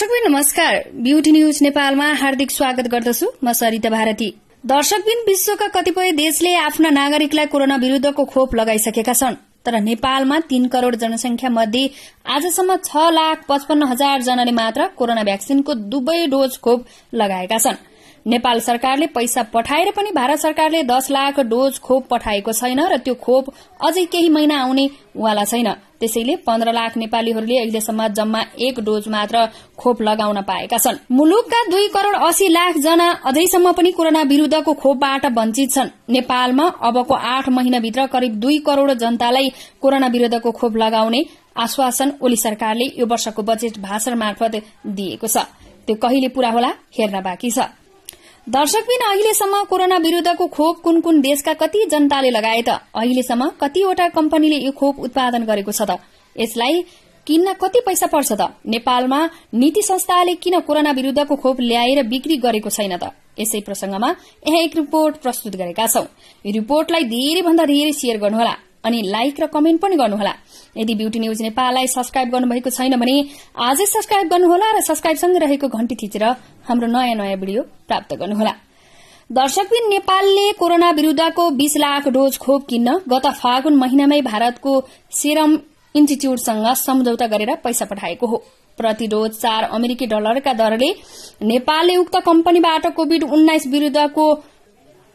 दर्शकबिन नमस्कार beauty news नेपालमा हार्दिक स्वागत गर्दछु म सरिता भारती दर्शकबिन विश्वका कतिपय देशले आफ्ना नागरिकलाई कोरोना विरूद्धको खोप लगाइसकेका छन् तर नेपालमा तीन करोड़ जनसंख्या मध्ये आजसम्म छ लाख पचपन्न हजार जनाले मात्र कोरोना भ्याक्सिनको दुवै डोज खोप लगाएका छन् नेपाल सरकारले पैसा पठाएर पनि भारत सरकारले दस लाख डोज खोप पठाएको छैन र त्यो खोप अझै केही महिना आउने वाला छैन त्यसैले पन्ध्र लाख नेपालीहरूले अहिलेसम्म जम्मा एक डोज मात्र खोप लगाउन पाएका छन् मुलुकका दुई करोड़ अस्सी लाख जना अझैसम्म पनि कोरोना विरूद्धको खोपबाट वञ्चित छन् नेपालमा अबको आठ महिनाभित्र करिब दुई करोड़ जनतालाई कोरोना विरूद्धको खोप लगाउने आश्वासन ओली सरकारले यो वर्षको बजेट भाषण मार्फत दिएको छ त्यो कहिले पूरा होला हेर्न बाँकी छ दर्शकबिन अहिलेसम्म कोरोना विरूद्धको खोप कुन कुन देशका कति जनताले लगाए त अहिलेसम्म कतिवटा कम्पनीले यो खोप उत्पादन गरेको छ त यसलाई किन्न कति पैसा पर्छ त नेपालमा नीति संस्थाले किन कोरोना विरूद्धको खोप ल्याएर बिक्री गरेको छैन त यसै प्रसंगमा यहाँ एक रिपोर्ट प्रस्तुत गरेका छौं रिपोर्टलाई धेरैभन्दा धेरै सेयर गर्नुहोला अनि लाइक र कमेन्ट पनि गर्नुहोला यदि ब्युटी न्यूज नेपाललाई सब्सक्राइब गर्नुभएको छैन भने आजै सब्सक्राइब गर्नुहोला र सब्सक्राइबसँगै रहेको घण्टी थिचेर हाम्रो नयाँ नयाँ भिडियो प्राप्त गर्नुहोला दर्शकबिन नेपालले कोरोना विरूद्धको बीस लाख डोज खोप किन्न गत फागुन महिनामै भारतको सेरम इन्स्टिच्यूटसँग सम्झौता गरेर पैसा पठाएको हो प्रति डोज चार अमेरिकी डलरका दरले नेपालले उक्त कम्पनीबाट कोविड उन्नाइस विरूद्धको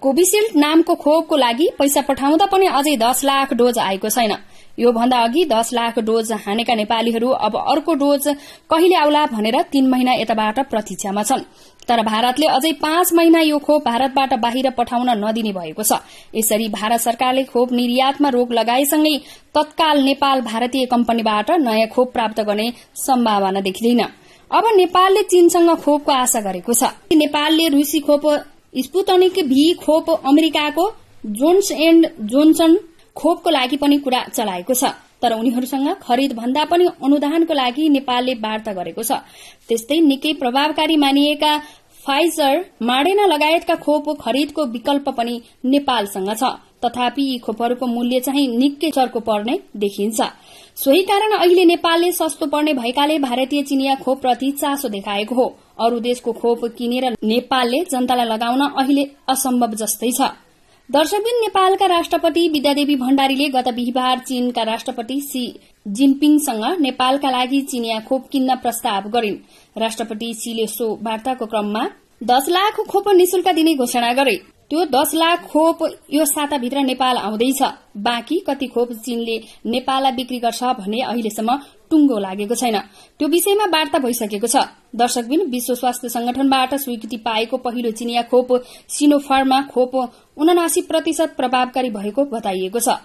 कोभिसिल्ड नामको खोपको लागि पैसा पठाउँदा पनि अझै दस लाख डोज आएको छैन यो भन्दा अघि दस लाख डोज हानेका नेपालीहरू अब अर्को डोज कहिले आउला भनेर तीन महिना यताबाट प्रतीक्षामा छन् तर भारतले अझै पाँच महिना यो खोप भारतबाट बाहिर पठाउन नदिने भएको छ यसरी भारत सरकारले खोप निर्यातमा रोक लगाएसँगै तत्काल नेपाल भारतीय कम्पनीबाट नयाँ खोप प्राप्त गर्ने सम्भावना देखिँदैन अब नेपालले चीनसँग खोपको आशा गरेको छ नेपालले रूसी खोप स्पुतनिक भी खोप अमेरिकाको जोन्स एण्ड जोन्सन खोपको लागि पनि कुरा चलाएको छ तर उनीहरूसँग खरिद भन्दा पनि अनुदानको लागि नेपालले वार्ता गरेको छ त्यस्तै निकै प्रभावकारी मानिएका फाइजर माडेना लगायतका खोप खरिदको विकल्प पनि नेपालसँग छ तथापि यी खोपहरूको मूल्य चाहिँ निकै चर्को पर्ने देखिन्छ सोही कारण अहिले नेपालले सस्तो पर्ने भएकाले भारतीय चिनिया खोप प्रति चासो देखाएको हो अरू देशको खोप किनेर नेपालले जनतालाई लगाउन अहिले असम्भव जस्तै छ दर्शकबिन नेपालका राष्ट्रपति विद्यादेवी भण्डारीले गत बिहिबार चीनका राष्ट्रपति सी जिनपिङसँग नेपालका लागि चिनिया खोप किन्न प्रस्ताव गरिन् राष्ट्रपति सीले सो वार्ताको क्रममा दस लाख खोप निशुल्क दिने घोषणा गरे त्यो दस लाख खोप यो साताभित्र नेपाल आउँदैछ बाँकी कति खोप चीनले नेपाललाई बिक्री गर्छ भने अहिलेसम्म टुङ्गो लागेको छैन त्यो विषयमा वार्ता भइसकेको छ दर्शकबिन विश्व स्वास्थ्य संगठनबाट स्वीकृति पाएको पहिलो चिनिया खोप सिनोफार्मा खोप उनासी प्रतिशत प्रभावकारी भएको बताइएको छ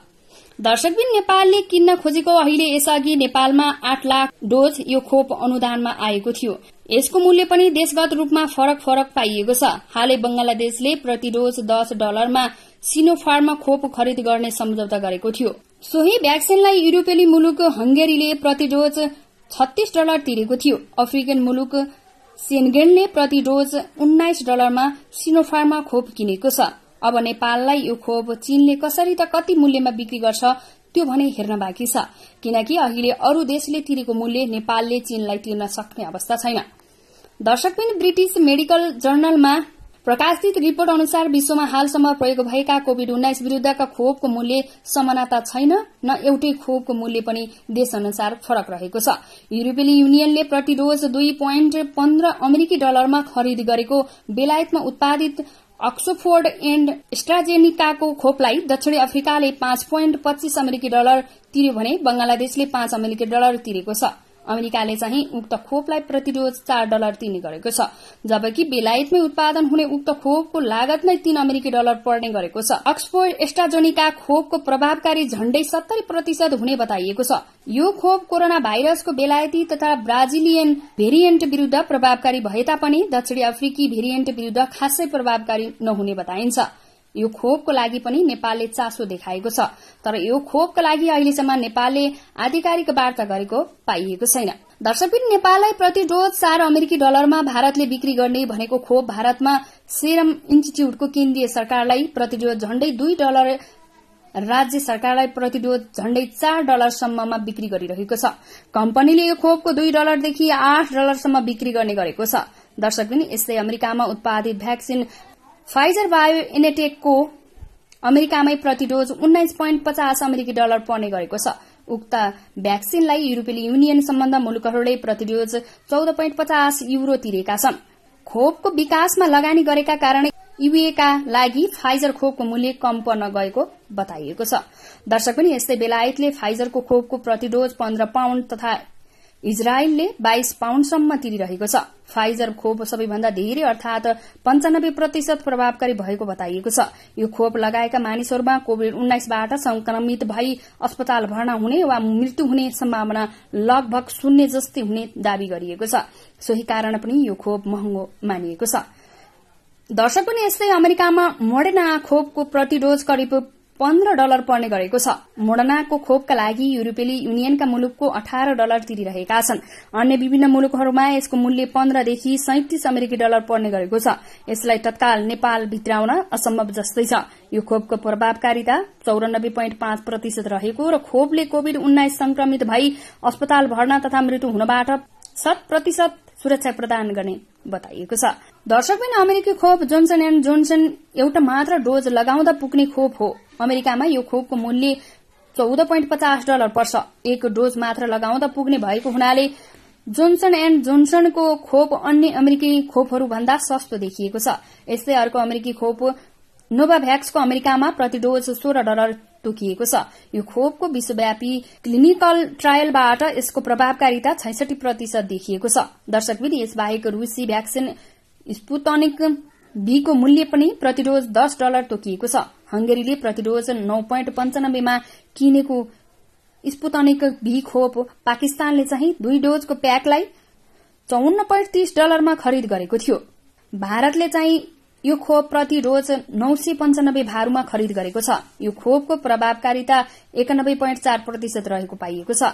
दर्शकबिन नेपालले किन्न खोजेको अहिले यसअघि नेपालमा आठ लाख डोज यो खोप अनुदानमा आएको थियो यसको मूल्य पनि देशगत रूपमा फरक फरक पाइएको छ हालै बंगलादेशले प्रति डोज दस डलरमा सिनोफार्मा खोप खरिद गर्ने सम्झौता गरेको थियो सोही भ्याक्सिनलाई युरोपेली मुलुक हंगेरीले प्रति डोज छत्तीस डलर तिरेको थियो अफ्रिकन मुलुक सेनगेनले प्रति डोज उन्नाइस डलरमा सिनोफार्मा खोप किनेको छ अब नेपाललाई यो खोप चीनले कसरी त कति मूल्यमा बिक्री गर्छ त्यो भने हेर्न बाँकी छ किनकि अहिले अरू देशले तिरेको मूल्य नेपालले चीनलाई तिर्न सक्ने अवस्था छैन दर्शकबिन ब्रिटिस मेडिकल जर्नलमा प्रकाशित रिपोर्ट अनुसार विश्वमा हालसम्म प्रयोग भएका कोविड उन्नाइस विरूद्धका खोपको मूल्य समानता छैन न एउटै खोपको मूल्य पनि देश अनुसार फरक रहेको छ युरोपियन युनियनले प्रतिरोज दुई पोइन्ट पन्ध्र अमेरिकी डलरमा खरिद गरेको बेलायतमा उत्पादित अक्सोफोर्ड एण्ड स्ट्राजेनिकाको खोपलाई दक्षिण अफ्रिकाले पाँच पोइन्ट पच्चीस अमेरिकी डलर तिर्यो भने बंगलादेशले पाँच अमेरिकी डलर तिरेको छ अमेरिकाले चाहिँ उक्त खोपलाई प्रतिरोध चार डलर दिने गरेको छ जबकि बेलायतमै उत्पादन हुने उक्त खोपको लागत नै तीन अमेरिकी डलर पर्ने गरेको छ अक्सफोर्ड एस्ट्राजोनिका खोपको प्रभावकारी झण्डै सत्तरी प्रतिशत हुने बताइएको छ यो खोप कोरोना भाइरसको बेलायती तथा ब्राजिलियन भेरिएन्ट विरूद्ध प्रभावकारी भए तापनि दक्षिण अफ्रिकी भेरिएन्ट विरूद्ध खासै प्रभावकारी नहुने बताइन्छ यो खोपको लागि पनि नेपालले चासो देखाएको छ तर यो खोपको लागि अहिलेसम्म नेपालले आधिकारिक वार्ता गरेको पाइएको छैन दर्शकबिन नेपाललाई प्रति डोज चार अमेरिकी डलरमा भारतले बिक्री गर्ने भनेको खोप भारतमा सेरम इन्स्टिच्यूटको केन्द्रीय सरकारलाई प्रति डोज झण्डै दुई डलर राज्य सरकारलाई प्रति डोज झण्डै चार डलरसम्ममा बिक्री गरिरहेको छ कम्पनीले यो खोपको दुई डलरदेखि आठ डलरसम्म बिक्री गर्ने गरेको छ दर्शकबिन यस्तै अमेरिकामा उत्पादित भ्याक्सिन फाइजर बायो इनेटेकको अमेरिकामै डोज उन्नाइस पोइन्ट पचास अमेरिकी डलर पर्ने गरेको छ उक्त भ्याक्सिनलाई युरोपियन युनियन सम्बन्ध मुलुकहरूले प्रतिडोज चौध पोइन्ट पचास युरो तिरेका छन् खोपको विकासमा लगानी गरेका कारण युएका लागि फाइजर खोपको मूल्य कम पर्न गएको बताइएको छ दर्शक पनि यस्तै बेलायतले फाइजरको खोपको प्रति डोज पन्ध्र पाउण्ड तथा इजरायलले बाइस पाउण्डसम्म तिरिरहेको छ फाइजर खोप सबैभन्दा धेरै अर्थात पञ्चानब्बे प्रतिशत प्रभावकारी भएको बताइएको छ यो खोप लगाएका मानिसहरूमा कोविड उन्नाइसबाट संक्रमित भई अस्पताल भर्ना हुने वा मृत्यु हुने सम्भावना लगभग शून्य जस्तै हुने दावी गरिएको छ सोही कारण पनि यो खोप महँगो मानिएको छ दर्शक पनि यस्तै अमेरिकामा मोडेना खोपको प्रतिडोज करिब पन्ध्र डलर पर्ने गरेको छ मोडनाको खोपका लागि युरोपेली युनियनका मुलुकको अठार डलर तिरिरहेका छन् अन्य विभिन्न मुलुकहरूमा यसको मूल्य पन्ध्रदेखि सैतिस अमेरिकी डलर पर्ने गरेको छ यसलाई तत्काल नेपाल भित्राउन असम्भव जस्तै छ यो खोपको प्रभावकारिता चौरानब्बे पोइन्ट पाँच प्रतिशत रहेको र खोपले कोविड उन्नाइस संक्रमित भई अस्पताल भर्ना तथा मृत्यु हुनबाट शत प्रतिशत सुरक्षा प्रदान गर्ने बताइएको छ दर्शक दर्शकबिन अमेरिकी खोप जोन्सन एण्ड जोन्सन एउटा मात्र डोज लगाउँदा पुग्ने खोप हो अमेरिकामा यो खोपको मूल्य चौध पोइन्ट पचास डलर पर्छ एक डोज मात्र लगाउँदा पुग्ने भएको हुनाले जोन्सन एण्ड जोन्सनको खोप अन्य अमेरिकी खोपहरूभन्दा सस्तो देखिएको छ यस्तै अर्को अमेरिकी खोप नोभाभ्याक्सको अमेरिकामा प्रति डोज सोह्र डलर तोकिएको छ यो खोपको विश्वव्यापी क्लिनिकल ट्रायलबाट यसको प्रभावकारिता छैसठी प्रतिशत देखिएको छ दर्शकविद यसबाहेक रूसी भ्याक्सिन स्पुतनिक बीको मूल्य पनि प्रति डोज दस डलर तोकिएको छ हंगेरीले डोज नौ पोइन्ट पञ्चानब्बेमा किनेको स्पुतनिक भी खोप पाकिस्तानले चाहिँ दुई डोजको प्याकलाई चौन्न पोइन्ट तीस डलरमा खरिद गरेको थियो भारतले चाहिँ यो खोप प्रति डोज नौ सय पञ्चानब्बे भारूमा खरिद गरेको छ यो खोपको प्रभावकारिता एकानब्बे पोइन्ट चार प्रतिशत रहेको पाइएको छ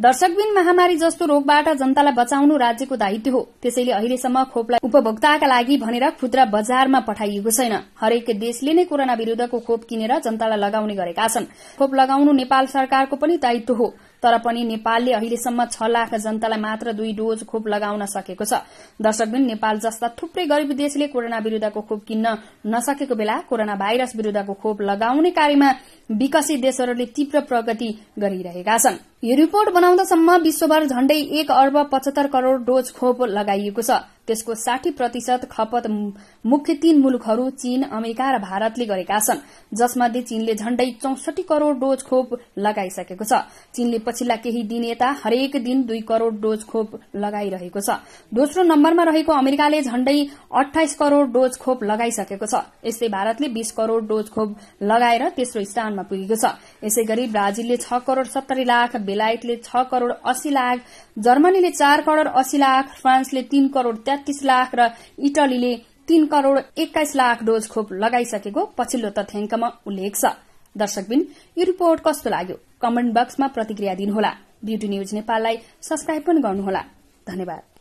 दर्शकबिन महामारी जस्तो रोगबाट जनतालाई बचाउनु राज्यको दायित्व हो त्यसैले अहिलेसम्म खोपलाई उपभोक्ताका लागि भनेर खुद्रा बजारमा पठाइएको छैन हरेक देशले नै कोरोना विरूद्धको खोप किनेर जनतालाई लगाउने गरेका छन् खोप लगाउनु नेपाल सरकारको पनि दायित्व हो तर पनि नेपालले अहिलेसम्म छ लाख जनतालाई मात्र दुई डोज खोप लगाउन सकेको छ दर्शकबिन नेपाल जस्ता थुप्रै गरीब देशले कोरोना विरूद्धको खोप किन्न नसकेको बेला कोरोना भाइरस विरूद्धको खोप लगाउने कार्यमा विकसित देशहरूले तीव्र प्रगति गरिरहेका छनृ यो रिपोर्ट बनाउँदासम्म विश्वभर झण्डै एक अर्ब पचहत्तर करोड़ डोज खोप लगाइएको छ त्यसको साठी प्रतिशत खपत मुख्य तीन मुलुकहरू चीन अमेरिका र भारतले गरेका छन् जसमध्ये चीनले झण्डै चौसठी करोड़ डोज खोप लगाइसकेको छ चीनले पछिल्ला केही दिन यता हरेक दिन दुई करोड़ डोज खोप लगाइरहेको छ दोस्रो नम्बरमा रहेको अमेरिकाले झण्डै अठाइस करोड़ डोज खोप लगाइसकेको छ यस्तै भारतले बीस करोड़ डोज खोप लगाएर तेस्रो स्थानमा पुगेको छ यसै गरी ब्राजिलले छ करोड़ सत्तरी लाख बेलायतले छ करोड़ अस्सी लाख जर्मनीले चार करोड़ अस्सी लाख फ्रान्सले तीन करोड़ तेत्तीस लाख र इटलीले तीन करोड़ एक्काइस लाख डोज खोप लगाइसकेको पछिल्लो तथ्याङ्कमा उल्लेख छ दर्शकबिन यो रिपोर्ट कस्तो लाग्यो कमेन्ट बक्समा प्रतिक्रिया दिनुहोला ब्युटी न्यूज नेपाललाई सब्सक्राइब पनि गर्नुहोला धन्यवाद